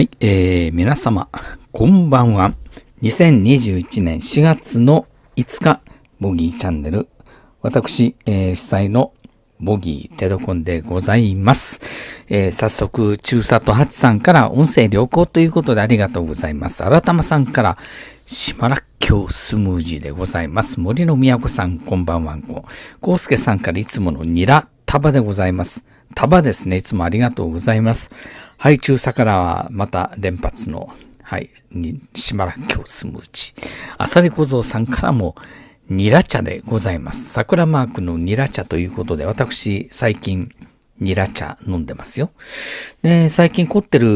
はい、えー、皆様、こんばんは。2021年4月の5日、ボギーチャンネル。私、えー、主催のボギーテドコンでございます。えー、早速、中佐ハ八さんから音声良好ということでありがとうございます。新玉さんから、島らっきょうスムージーでございます。森の都さん、こんばんはんこ。こうすけさんからいつものニラタバでございます。タバですね。いつもありがとうございます。はい、中佐からはまた連発の、はい、に、島らっきょうスムーチ。あさり小僧さんからも、ニラ茶でございます。桜マークのニラ茶ということで、私、最近、ニラ茶飲んでますよ。で、最近凝ってる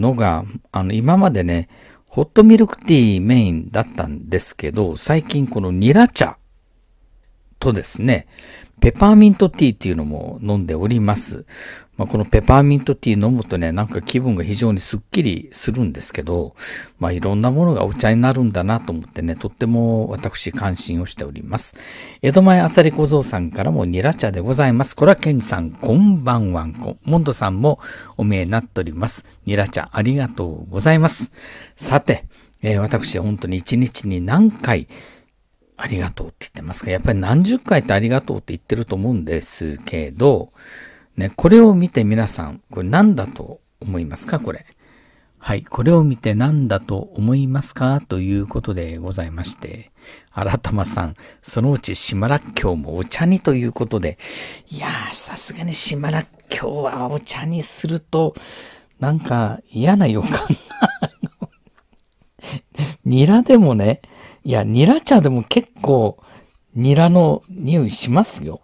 のが、あの、今までね、ホットミルクティーメインだったんですけど、最近このニラ茶とですね、ペパーミントティーっていうのも飲んでおります。まあ、このペパーミントティー飲むとね、なんか気分が非常にすっきりするんですけど、まあ、いろんなものがお茶になるんだなと思ってね、とっても私関心をしております。江戸前あさり小僧さんからもニラ茶でございます。これはケンさん、こんばんはんこ。モンドさんもお見えになっております。ニラ茶ありがとうございます。さて、えー、私本当に一日に何回、ありがとうって言ってますかやっぱり何十回ってありがとうって言ってると思うんですけど、ね、これを見て皆さん、これ何だと思いますかこれ。はい、これを見て何だと思いますかということでございまして、新玉さん、そのうち島らっきょうもお茶にということで、いやー、さすがに島らっきょうはお茶にすると、なんか嫌な予感ニラでもね、いや、ニラ茶でも結構、ニラの匂いしますよ。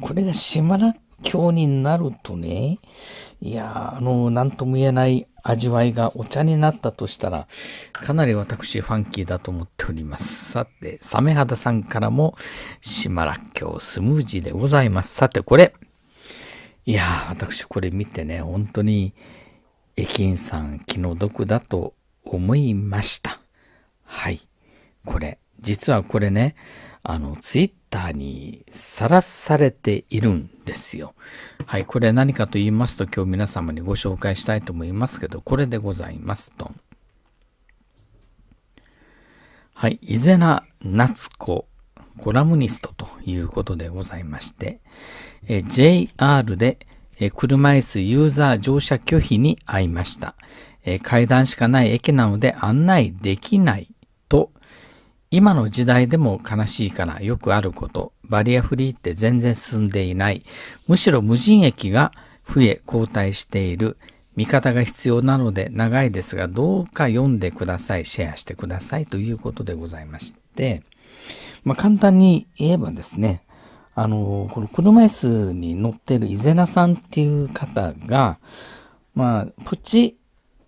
これが島らっ日になるとね、いや、あの、なんとも言えない味わいがお茶になったとしたら、かなり私ファンキーだと思っております。さて、サメ肌さんからも、島らっきょうスムージーでございます。さて、これ。いやー、私これ見てね、本当に、駅員さん気の毒だと思いました。はい。これ、実はこれね、あの、ツイッターにさらされているんですよ。はい、これ何かと言いますと、今日皆様にご紹介したいと思いますけど、これでございますと。はい、伊是名夏子、コラムニストということでございまして、え JR で、え車椅子ユーザー乗車拒否に遭いました。え階段しかない駅なので案内できないと今の時代でも悲しいからよくあること、バリアフリーって全然進んでいない、むしろ無人駅が増え後退している、見方が必要なので長いですが、どうか読んでください、シェアしてくださいということでございまして、まあ、簡単に言えばですね、あの、この車椅子に乗ってる伊是名さんっていう方が、まあ、プチ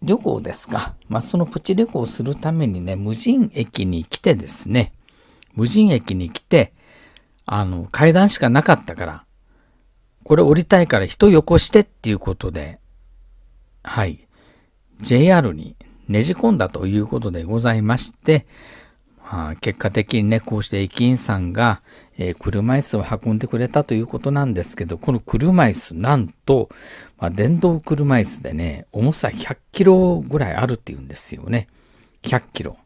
旅行ですか。まあ、そのプチ旅行をするためにね、無人駅に来てですね、無人駅に来て、あの、階段しかなかったから、これ降りたいから人よこしてっていうことで、はい、JR にねじ込んだということでございまして、まあ、結果的にね、こうして駅員さんが、えー、車椅子を運んでくれたということなんですけど、この車椅子、なんと、まあ、電動車椅子でね、重さ100キロぐらいあるっていうんですよね。100キロ。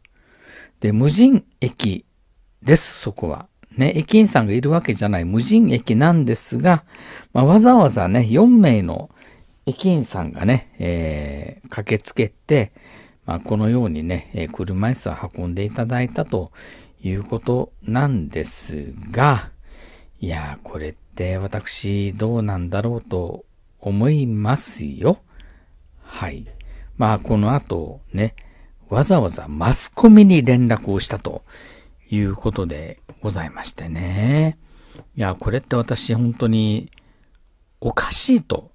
で、無人駅です、そこは。ね、駅員さんがいるわけじゃない無人駅なんですが、まあ、わざわざね、4名の駅員さんがね、えー、駆けつけて、まあ、このようにね、え車椅子を運んでいただいたということなんですが、いやこれって私どうなんだろうと思いますよ。はい。まあ、この後ね、わざわざマスコミに連絡をしたということでございましてね。いや、これって私本当におかしいと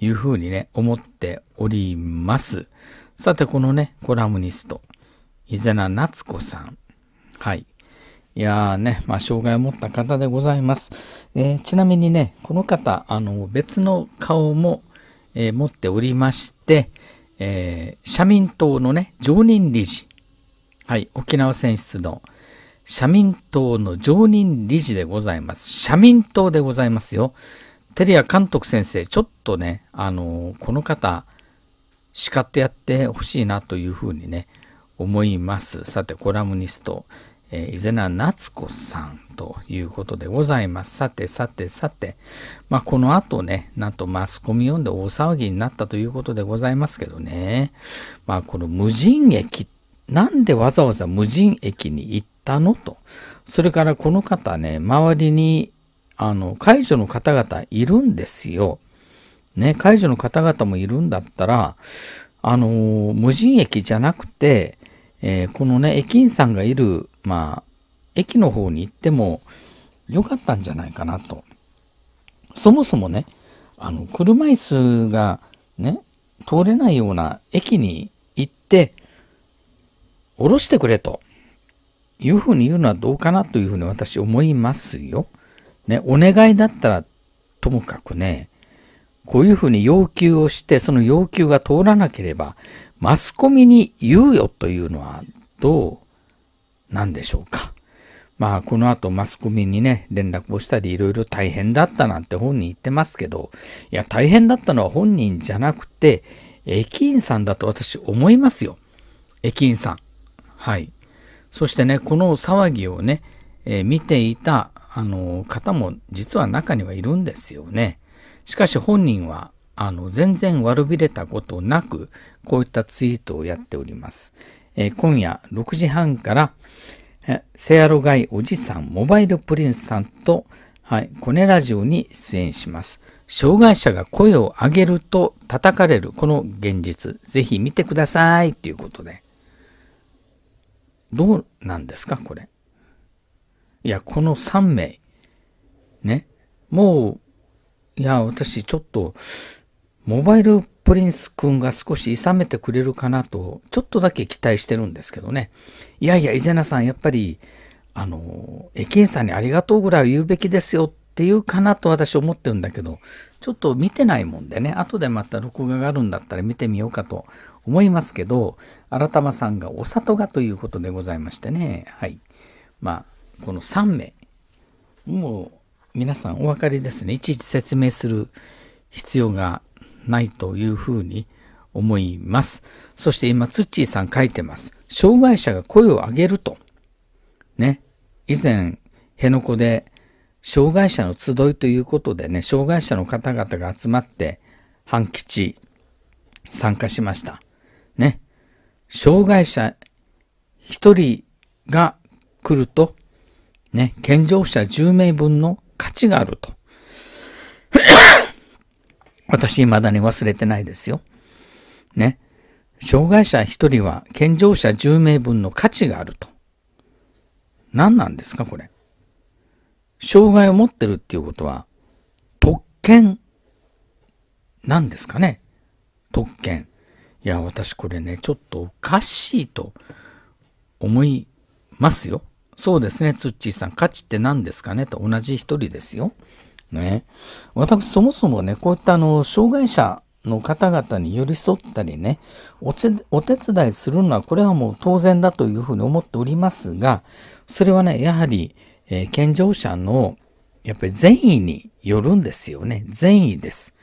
いうふうにね、思っております。さて、このね、コラムニスト、伊勢名夏子さん。はい。いやーね、まあ、障害を持った方でございます。えー、ちなみにね、この方、あの、別の顔も、えー、持っておりまして、えー、社民党のね、常任理事。はい、沖縄選出の社民党の常任理事でございます。社民党でございますよ。テリア監督先生、ちょっとね、あのこの方、叱ってやってほしいなというふうにね、思います。さて、コラムニスト、えー、伊是名夏子さんということでございます。さて、さて、さて、まあ、この後ね、なんとマスコミ読んで大騒ぎになったということでございますけどね、まあ、この無人駅、なんでわざわざ無人駅に行ったのと。それからこの方ね、周りに、あの、解除の方々いるんですよ。ね、解除の方々もいるんだったら、あのー、無人駅じゃなくて、えー、このね、駅員さんがいる、まあ、駅の方に行ってもよかったんじゃないかなと。そもそもね、あの、車椅子がね、通れないような駅に行って、降ろしてくれというふうに言うのはどうかなというふうに私思いますよ。ね、お願いだったらともかくね、こういうふうに要求をして、その要求が通らなければ、マスコミに言うよというのはどうなんでしょうか。まあ、この後マスコミにね、連絡をしたり、いろいろ大変だったなんて本人言ってますけど、いや、大変だったのは本人じゃなくて、駅員さんだと私思いますよ。駅員さん。はい。そしてね、この騒ぎをね、えー、見ていた、あの方も実は中にはいるんですよね。しかし本人はあの全然悪びれたことなくこういったツイートをやっております。えー、今夜6時半からセアロガイおじさんモバイルプリンスさんと、はい、コネラジオに出演します。障害者が声を上げると叩かれるこの現実、ぜひ見てくださいということで。どうなんですか、これ。いや、この3名。ね。もういや、私ちょっと、モバイルプリンス君が少し勇めてくれるかなと、ちょっとだけ期待してるんですけどね。いやいや、伊勢名さん、やっぱり、あの、駅員さんにありがとうぐらい言うべきですよっていうかなと私思ってるんだけど、ちょっと見てないもんでね、後でまた録画があるんだったら見てみようかと思いますけど、改まさんがお里がということでございましてね、はい。まあ、この3名、もう、皆さんお分かりですね。いちいち説明する必要がないというふうに思います。そして今、ツッチーさん書いてます。障害者が声を上げると。ね。以前、辺野古で障害者の集いということでね、障害者の方々が集まって、半吉、参加しました。ね。障害者1人が来ると、ね、健常者10名分の価値があると。私、未だに忘れてないですよ。ね。障害者1人は健常者10名分の価値があると。何なんですか、これ。障害を持ってるっていうことは、特権、なんですかね。特権。いや、私これね、ちょっとおかしいと思いますよ。そうですね、ツッチーさん。価値って何ですかねと同じ一人ですよ。ね。私、そもそもね、こういったあの、障害者の方々に寄り添ったりねお手伝いするのはこれはもう当然だというふうに思っておりますがそれはねやはり、えー、健常者のやっぱり善意によるんですよね善意です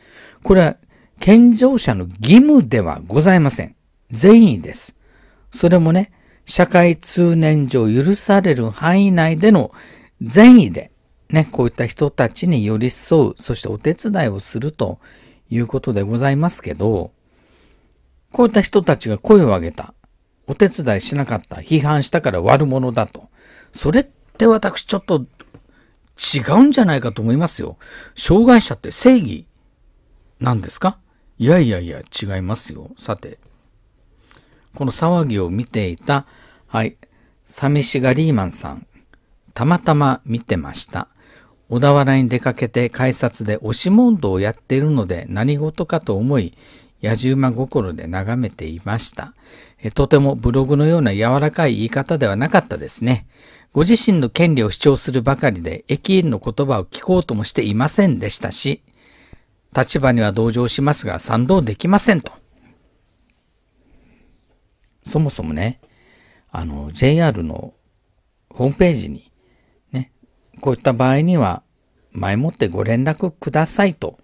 これは健常者の義務ではございません善意ですそれもね社会通念上許される範囲内での善意で、ね、こういった人たちに寄り添う、そしてお手伝いをするということでございますけど、こういった人たちが声を上げた。お手伝いしなかった。批判したから悪者だと。それって私ちょっと違うんじゃないかと思いますよ。障害者って正義なんですかいやいやいや、違いますよ。さて、この騒ぎを見ていたはい。寂しがリーマンさん。たまたま見てました。小田原に出かけて改札で押し問答をやっているので何事かと思い、野じ馬心で眺めていました。とてもブログのような柔らかい言い方ではなかったですね。ご自身の権利を主張するばかりで、駅員の言葉を聞こうともしていませんでしたし、立場には同情しますが賛同できませんと。そもそもね、あの、JR のホームページに、ね、こういった場合には、前もってご連絡くださいと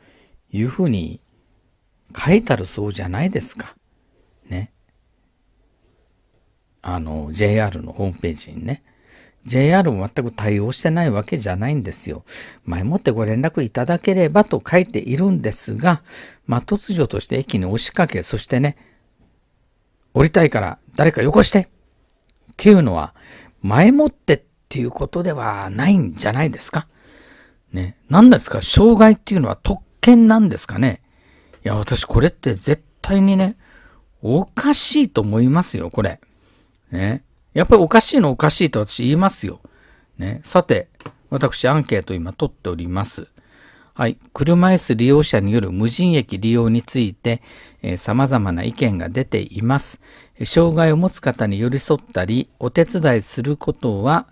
いうふうに書いてあるそうじゃないですか。ね。あの、JR のホームページにね。JR も全く対応してないわけじゃないんですよ。前もってご連絡いただければと書いているんですが、まあ、突如として駅に押しかけ、そしてね、降りたいから誰かよこしてっていうのは、前もってっていうことではないんじゃないですか。ね。何ですか障害っていうのは特権なんですかね。いや、私これって絶対にね、おかしいと思いますよ、これ。ね。やっぱりおかしいのおかしいと私言いますよ。ね。さて、私アンケート今取っております。はい。車椅子利用者による無人駅利用について、えー、様々な意見が出ています。障害を持つ方に寄り添ったり、お手伝いすることは、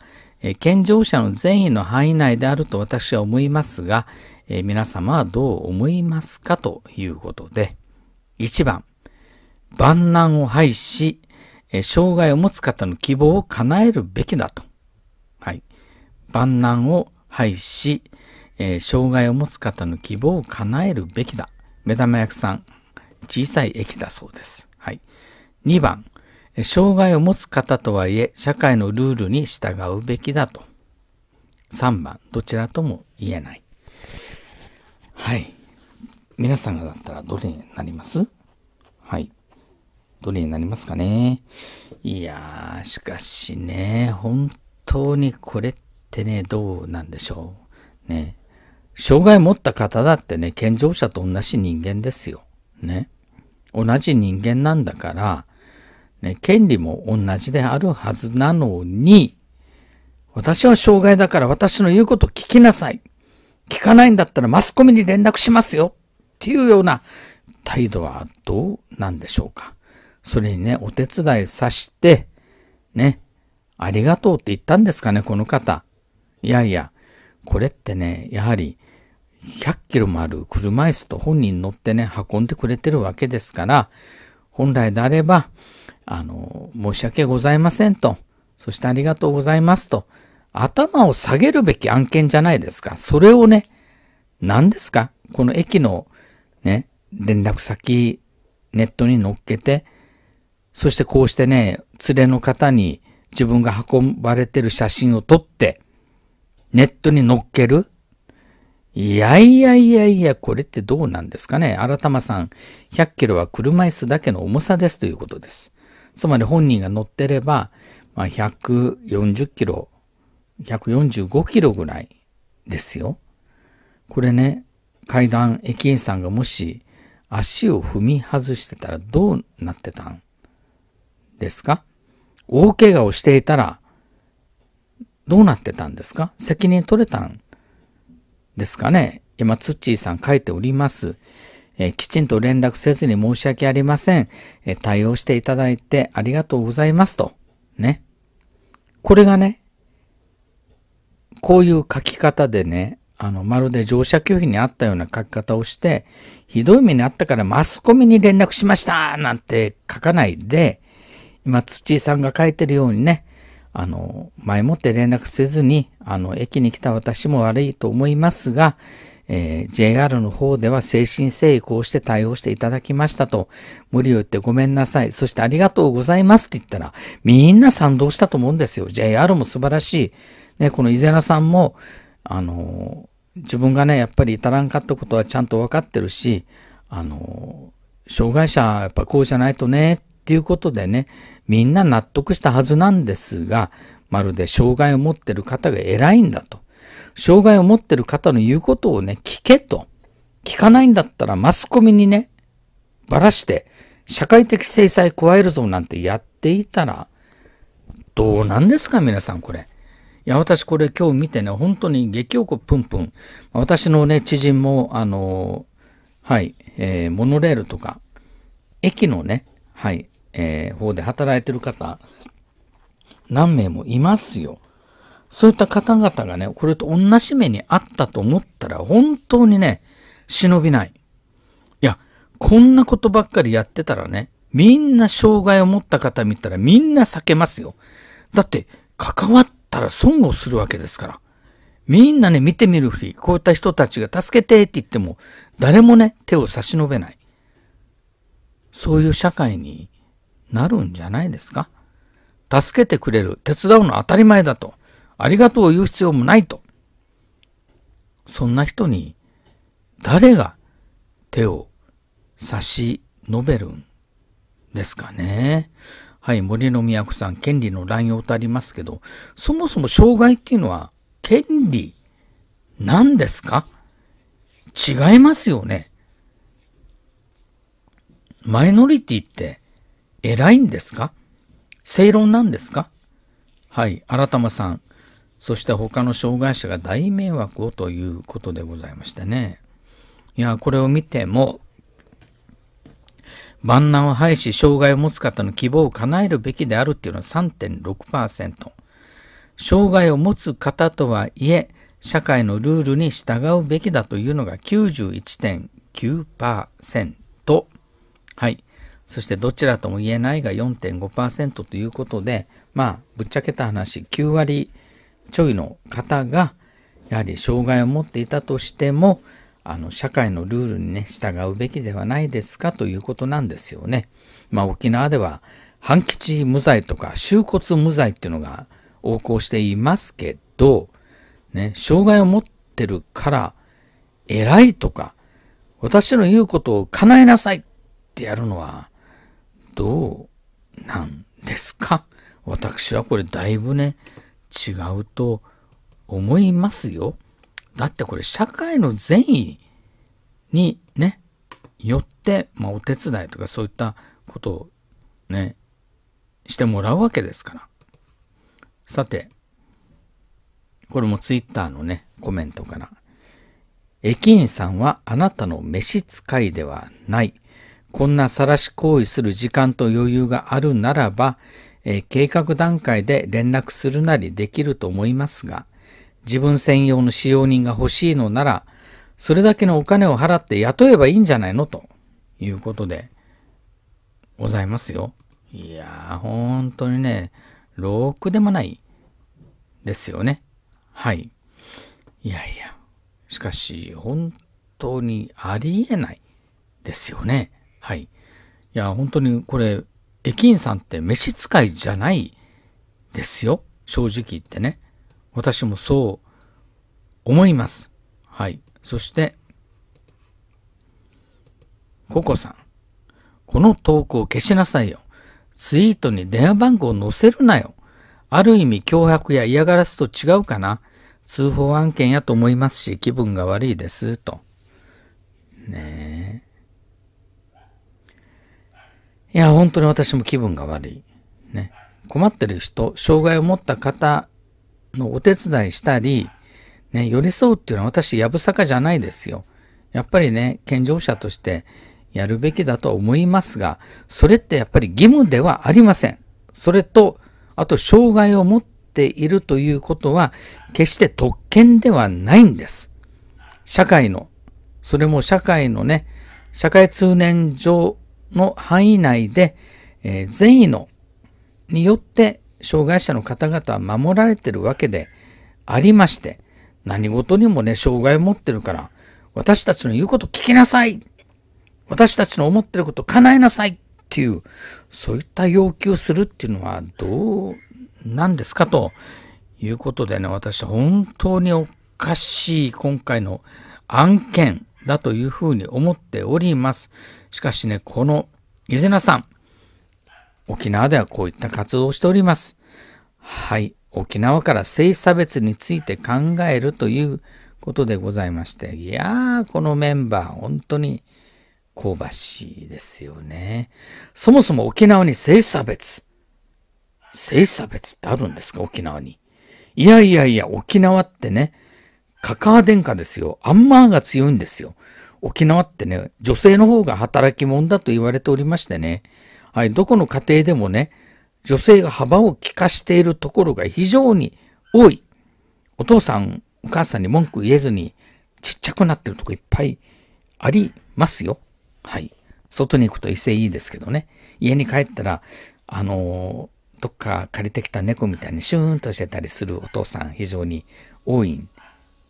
健常者の善意の範囲内であると私は思いますが、皆様はどう思いますかということで、1番、万難を排し、障害を持つ方の希望を叶えるべきだと。はい。万難を排し、え障害を持つ方の希望を叶えるべきだ。目玉焼きさん、小さい駅だそうです。2番、障害を持つ方とはいえ、社会のルールに従うべきだと。3番、どちらとも言えない。はい。皆さんがだったらどれになりますはい。どれになりますかね。いやー、しかしね、本当にこれってね、どうなんでしょう。ね。障害持った方だってね、健常者と同じ人間ですよ。ね。同じ人間なんだから、ね、権利も同じであるはずなのに、私は障害だから私の言うこと聞きなさい。聞かないんだったらマスコミに連絡しますよっていうような態度はどうなんでしょうか。それにね、お手伝いさして、ね、ありがとうって言ったんですかね、この方。いやいや、これってね、やはり、100キロもある車椅子と本人乗ってね、運んでくれてるわけですから、本来であれば、あの、申し訳ございませんと、そしてありがとうございますと、頭を下げるべき案件じゃないですか。それをね、何ですかこの駅のね、連絡先、ネットに乗っけて、そしてこうしてね、連れの方に自分が運ばれてる写真を撮って、ネットに乗っけるいやいやいやいや、これってどうなんですかね。新玉さん、100キロは車椅子だけの重さですということです。つまり本人が乗ってれば、まあ、140キロ、145キロぐらいですよ。これね、階段駅員さんがもし足を踏み外してたらどうなってたんですか大怪我をしていたらどうなってたんですか責任取れたんですかね今、ツッチーさん書いております。えー、きちんと連絡せずに申し訳ありません、えー、対応していただいてありがとうございますと。ね。これがね、こういう書き方でね、あの、まるで乗車拒否にあったような書き方をして、ひどい目にあったからマスコミに連絡しましたなんて書かないで、今、土井さんが書いてるようにね、あの、前もって連絡せずに、あの、駅に来た私も悪いと思いますが、えー、JR の方では誠心誠意こうして対応していただきましたと、無理を言ってごめんなさい、そしてありがとうございますって言ったら、みんな賛同したと思うんですよ。JR も素晴らしい。ね、この伊勢名さんも、あのー、自分がね、やっぱり至らんかったことはちゃんとわかってるし、あのー、障害者、やっぱこうじゃないとね、っていうことでね、みんな納得したはずなんですが、まるで障害を持ってる方が偉いんだと。障害を持ってる方の言うことをね、聞けと。聞かないんだったらマスコミにね、ばらして、社会的制裁加えるぞなんてやっていたら、どうなんですか皆さんこれ。いや、私これ今日見てね、本当に激おこぷんぷん。私のね、知人も、あのはい、えー、モノレールとか、駅のね、はい、えー、方で働いてる方、何名もいますよ。そういった方々がね、これと同じ目にあったと思ったら、本当にね、忍びない。いや、こんなことばっかりやってたらね、みんな障害を持った方見たらみんな避けますよ。だって、関わったら損をするわけですから。みんなね、見てみるふり、こういった人たちが助けてって言っても、誰もね、手を差し伸べない。そういう社会になるんじゃないですか。助けてくれる、手伝うのは当たり前だと。ありがとうを言う必要もないと。そんな人に誰が手を差し伸べるんですかね。はい、森の都さん、権利の乱用とありますけど、そもそも障害っていうのは権利なんですか違いますよね。マイノリティって偉いんですか正論なんですかはい、新玉さん。そして他の障害者が大迷惑をということでございましたね。いや、これを見ても、万難を排し、障害を持つ方の希望を叶えるべきであるっていうのは3.6%。障害を持つ方とはいえ、社会のルールに従うべきだというのが91.9%。はい。そしてどちらとも言えないが4.5%ということで、まあ、ぶっちゃけた話、9割ちょいの方が、やはり障害を持っていたとしても、あの、社会のルールにね、従うべきではないですかということなんですよね。まあ、沖縄では、半吉無罪とか、収骨無罪っていうのが横行していますけど、ね、障害を持ってるから、偉いとか、私の言うことを叶えなさいってやるのは、どうなんですか私はこれだいぶね、違うと思いますよ。だってこれ社会の善意にね、よって、まあ、お手伝いとかそういったことをね、してもらうわけですから。さて、これもツイッターのね、コメントから。駅員さんはあなたの召使いではない。こんな晒し行為する時間と余裕があるならば、えー、計画段階で連絡するなりできると思いますが、自分専用の使用人が欲しいのなら、それだけのお金を払って雇えばいいんじゃないのということでございますよ。いやー、本当にね、ークでもないですよね。はい。いやいや、しかし、本当にありえないですよね。はい。いや、本当にこれ、駅員さんって召使いじゃないですよ。正直言ってね。私もそう思います。はい。そして、ココさん。この投稿を消しなさいよ。ツイートに電話番号を載せるなよ。ある意味脅迫や嫌がらせと違うかな。通報案件やと思いますし、気分が悪いです、と。ねえ。いや、本当に私も気分が悪い。ね。困ってる人、障害を持った方のお手伝いしたり、ね、寄り添うっていうのは私、やぶさかじゃないですよ。やっぱりね、健常者としてやるべきだとは思いますが、それってやっぱり義務ではありません。それと、あと、障害を持っているということは、決して特権ではないんです。社会の、それも社会のね、社会通念上の範囲内で、えー、善意のによって障害者の方々は守られてるわけでありまして、何事にもね、障害を持ってるから、私たちの言うこと聞きなさい私たちの思ってること叶えなさいっていう、そういった要求をするっていうのはどうなんですかということでね、私本当におかしい今回の案件だというふうに思っております。しかしね、この伊勢名さん、沖縄ではこういった活動をしております。はい。沖縄から性差別について考えるということでございまして、いやー、このメンバー、本当に香ばしいですよね。そもそも沖縄に性差別。性差別ってあるんですか沖縄に。いやいやいや、沖縄ってね、カカア殿下ですよ。アンマーが強いんですよ。沖縄ってね、女性の方が働き者だと言われておりましてね、はい、どこの家庭でもね、女性が幅を利かしているところが非常に多い。お父さん、お母さんに文句言えずに、ちっちゃくなってるとこいっぱいありますよ。はい。外に行くと威勢いいですけどね。家に帰ったら、あのー、どっか借りてきた猫みたいにシューンとしてたりするお父さん非常に多いん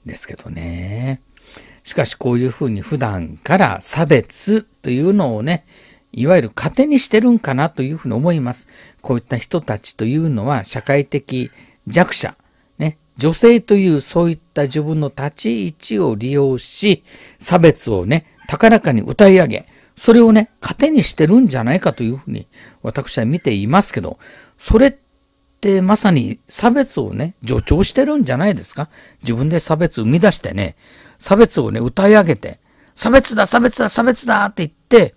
ですけどね。しかしこういうふうに普段から差別というのをね、いわゆる糧にしてるんかなというふうに思います。こういった人たちというのは社会的弱者、ね、女性というそういった自分の立ち位置を利用し、差別をね、高らかに歌い上げ、それをね、糧にしてるんじゃないかというふうに私は見ていますけど、それってまさに差別をね、助長してるんじゃないですか自分で差別生み出してね、差別をね、歌い上げて、差別だ、差別だ、差別だって言って、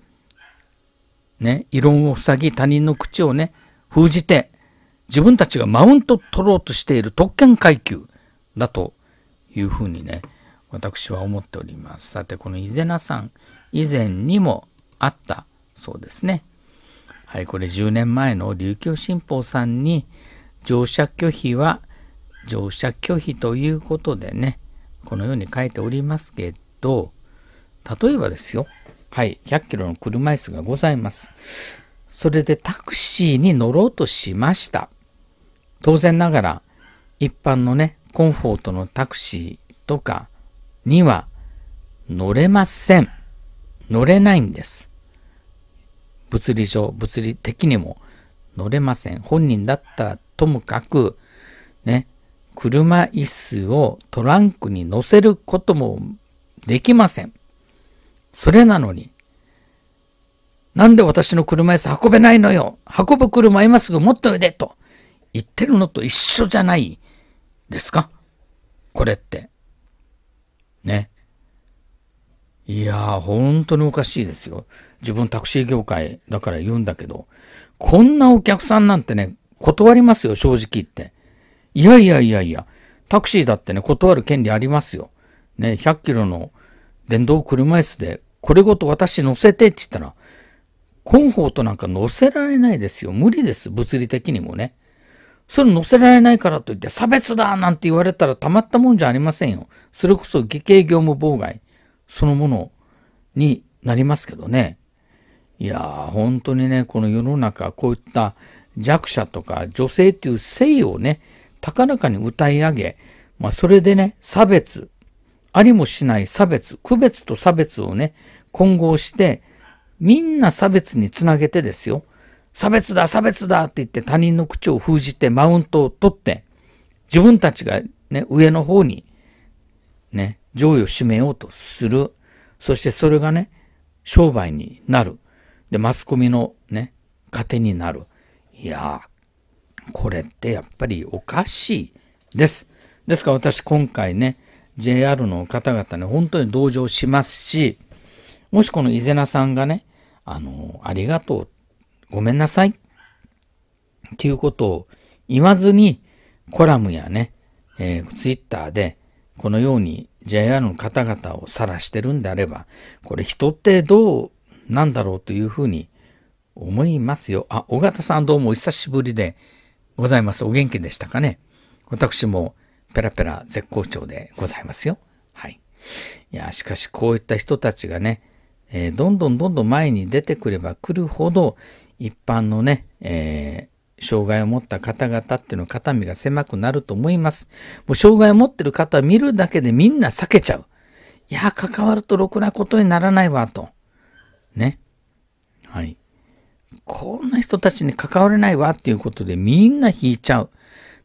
ね、異論を塞ぎ、他人の口をね、封じて、自分たちがマウント取ろうとしている特権階級だというふうにね、私は思っております。さて、この伊是名さん、以前にもあったそうですね。はい、これ10年前の琉球新報さんに乗車拒否は乗車拒否ということでね、このように書いておりますけど、例えばですよ。はい、100キロの車椅子がございます。それでタクシーに乗ろうとしました。当然ながら、一般のね、コンフォートのタクシーとかには乗れません。乗れないんです。物理上、物理的にも乗れません。本人だったらともかく、ね、車椅子をトランクに乗せることもできません。それなのに、なんで私の車椅子運べないのよ運ぶ車今すぐ持っといでと言ってるのと一緒じゃないですかこれって。ね。いやー、本当におかしいですよ。自分タクシー業界だから言うんだけど、こんなお客さんなんてね、断りますよ、正直言って。いやいやいやいや、タクシーだってね、断る権利ありますよ。ね、100キロの電動車椅子で、これごと私乗せてって言ったら、コンフォートなんか乗せられないですよ。無理です。物理的にもね。それ乗せられないからといって差別だなんて言われたらたまったもんじゃありませんよ。それこそ偽計業務妨害そのものになりますけどね。いやー、本当にね、この世の中、こういった弱者とか女性っていう性をね、高らかに歌い上げ、まあ、それでね、差別、ありもしない差別、区別と差別をね、混合して、みんな差別につなげてですよ。差別だ、差別だって言って他人の口を封じてマウントを取って、自分たちがね、上の方に、ね、上位を占めようとする。そしてそれがね、商売になる。で、マスコミのね、糧になる。いやー、これってやっぱりおかしいです。ですから私今回ね、JR の方々に本当に同情しますし、もしこの伊是名さんがね、あの、ありがとう、ごめんなさい、っていうことを言わずに、コラムやね、えー、ツイッターで、このように JR の方々を晒してるんであれば、これ人ってどうなんだろうというふうに思いますよ。あ、小形さんどうもお久しぶりで、ございます。お元気でしたかね私もペラペラ絶好調でございますよ。はい。いや、しかしこういった人たちがね、えー、どんどんどんどん前に出てくれば来るほど、一般のね、えー、障害を持った方々っていうの肩身が狭くなると思います。もう障害を持ってる方は見るだけでみんな避けちゃう。いや、関わるとろくなことにならないわ、と。ね。はい。こんな人たちに関われないわっていうことでみんな引いちゃう。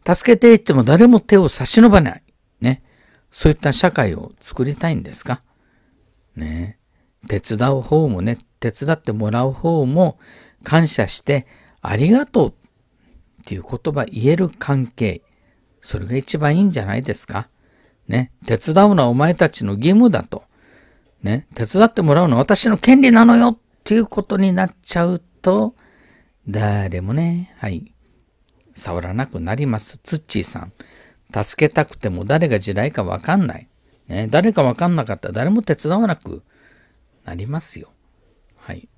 助けて言っても誰も手を差し伸ばない。ね。そういった社会を作りたいんですかね。手伝う方もね、手伝ってもらう方も感謝してありがとうっていう言葉言える関係。それが一番いいんじゃないですかね。手伝うのはお前たちの義務だと。ね。手伝ってもらうのは私の権利なのよっていうことになっちゃうと、誰もね、はい、触らなくなります。ツッチーさん。助けたくても誰が地雷かわかんない。ね、誰かわかんなかったら誰も手伝わなくなりますよ。はい。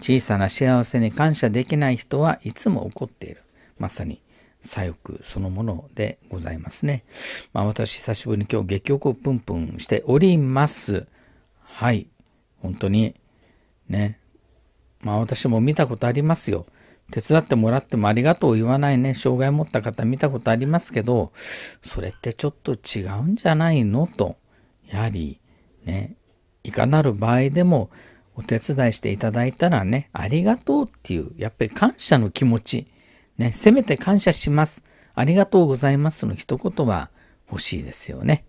小さな幸せに感謝できない人はいつも怒っている。まさに左翼そのものでございますね。まあ私久しぶりに今日激怒プンプンしております。はい。本当にね、まあ私も見たことありますよ。手伝ってもらってもありがとう言わないね、障害持った方見たことありますけど、それってちょっと違うんじゃないのと、やはりね、いかなる場合でもお手伝いしていただいたらね、ありがとうっていう、やっぱり感謝の気持ち、ね、せめて感謝します。ありがとうございますの一言は欲しいですよね。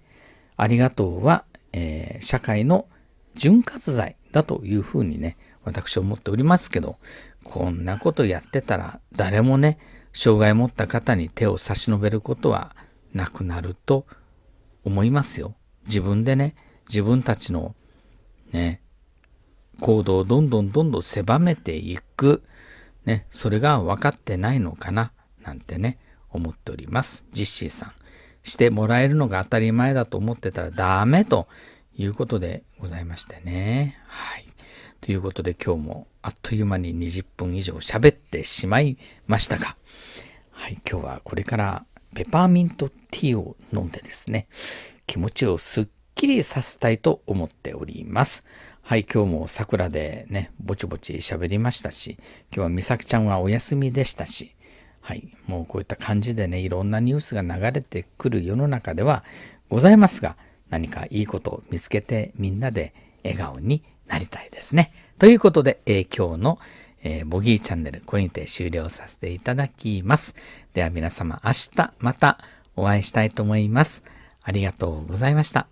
ありがとうは、えー、社会の潤滑剤だというふうにね、私は思っておりますけど、こんなことやってたら誰もね、障害持った方に手を差し伸べることはなくなると思いますよ。自分でね、自分たちのね、行動をどんどんどんどん狭めていく。ね、それが分かってないのかな、なんてね、思っております。ジッシーさん。してもらえるのが当たり前だと思ってたらダメということでございましてね。はい。ということで今日もあっという間に20分以上喋ってしまいましたが、はい、今日はこれからペパーミントティーを飲んでですね、気持ちをすっきりさせたいと思っております。はい、今日も桜でね、ぼちぼち喋りましたし、今日は美咲ちゃんはお休みでしたし、はい、もうこういった感じでね、いろんなニュースが流れてくる世の中ではございますが、何かいいことを見つけてみんなで笑顔になりたいですね。ということで、えー、今日の、えー、ボギーチャンネル、これにて終了させていただきます。では皆様、明日またお会いしたいと思います。ありがとうございました。